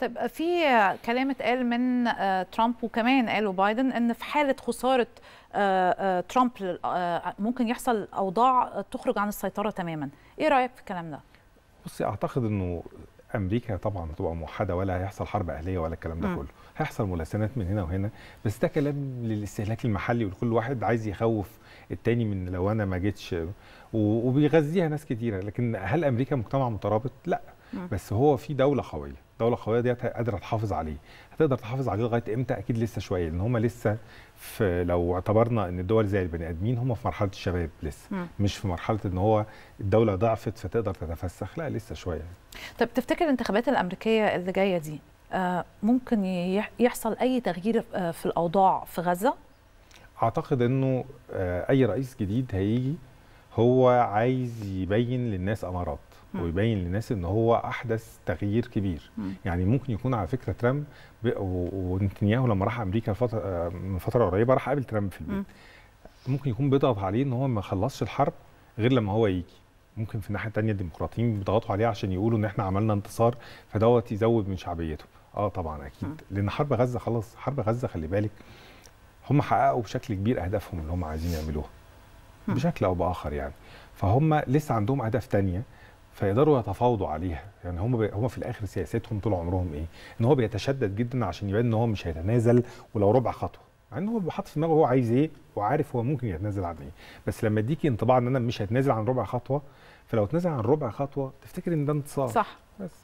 طيب في كلام اتقال من آه، ترامب وكمان قالوا بايدن ان في حاله خساره آه، آه، ترامب ممكن يحصل اوضاع تخرج عن السيطره تماما ايه رايك في الكلام ده بصي اعتقد انه امريكا طبعا هتبقى موحده ولا هيحصل حرب اهليه ولا الكلام ده م. كله هيحصل ملاسنات من هنا وهنا بس ده كلام للاستهلاك المحلي وكل واحد عايز يخوف التاني من لو انا ما جيتش وبيغذيها ناس كتيره لكن هل امريكا مجتمع مترابط لا بس هو في دوله قويه الدوله قويه ديت قادره تحافظ عليه هتقدر تحافظ عليه لغايه امتى اكيد لسه شويه لان هم لسه في لو اعتبرنا ان الدول زي البني ادمين هم في مرحله الشباب لسه م. مش في مرحله ان هو الدوله ضعفت فتقدر تتفسخ لا لسه شويه طب تفتكر الانتخابات الامريكيه اللي جايه دي آه، ممكن يحصل اي تغيير آه، في الاوضاع في غزه اعتقد انه آه، اي رئيس جديد هيجي هو عايز يبين للناس امارات ويبين للناس ان هو احدث تغيير كبير م. يعني ممكن يكون على فكره ترامب ونتنياهو لما راح امريكا فترة آه، من فتره قريبه راح قابل ترامب في البيت م. ممكن يكون بيضغط عليه ان هو ما خلصش الحرب غير لما هو يجي ممكن في الناحيه الثانيه الديمقراطيين بيضغطوا عليه عشان يقولوا ان احنا عملنا انتصار فدوت يزود من شعبيته اه طبعا اكيد م. لان حرب غزه خلاص حرب غزه خلي بالك هم حققوا بشكل كبير اهدافهم اللي هم عايزين يعملوها بشكل او باخر يعني فهم لسه عندهم اهداف ثانيه فيقدروا يتفاوضوا عليها يعني هم بي... هم في الاخر سياستهم طول عمرهم ايه ان هو بيتشدد جدا عشان يبان ان هو مش هيتنازل ولو ربع خطوه يعني هو حاطط في دماغه هو عايز ايه وعارف هو ممكن يتنازل عن ايه بس لما اديكي انطباع ان انا مش هتنازل عن ربع خطوه فلو اتنازل عن ربع خطوه تفتكر ان ده انتصار صح بس